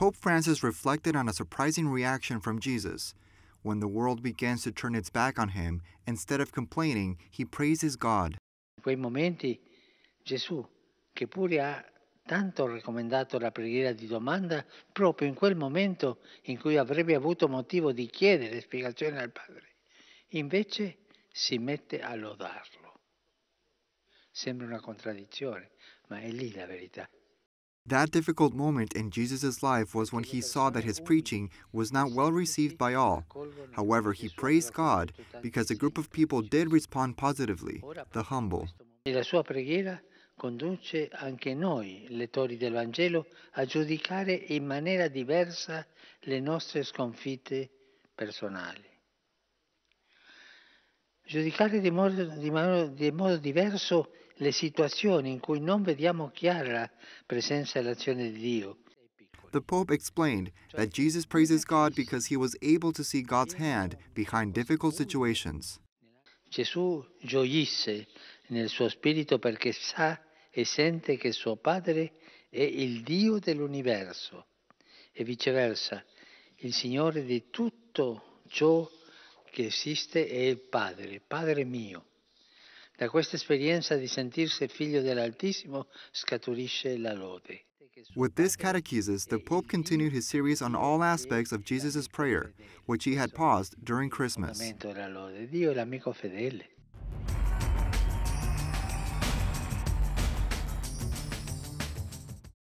Pope Francis reflected on a surprising reaction from Jesus. When the world begins to turn its back on him, instead of complaining, he praises God. In quei momenti Gesù, che pure ha tanto raccomandato la preghiera di domanda, proprio in quel momento in cui avrebbe avuto motivo di chiedere spiegazioni al Padre, invece si mette a lodarlo. Sembra una contraddizione, ma è lì la verità. That difficult moment in Jesus' life was when he saw that his preaching was not well received by all. However, he praised God because a group of people did respond positively, the humble. conduce anche noi, lettori del Vangelo, a giudicare in maniera diversa le nostre sconfitte personali. giudicare di modo, di, modo, di modo, diverso le situazioni in cui non vediamo chiara la presenza e l'azione di Dio. The Pope explained that Jesus praises God because he was able to see God's hand behind difficult situations. Gesù gioisse nel suo spirito perché sa e sente che suo Padre è il Dio dell'universo e viceversa, il Signore di tutto ciò che esiste è il Padre, Padre mio. Da questa esperienza di sentirsi figlio dell'Altissimo scaturisce la lode. With this catechesis, the Pope continued his series on all aspects of Jesus' prayer, which he had paused during Christmas.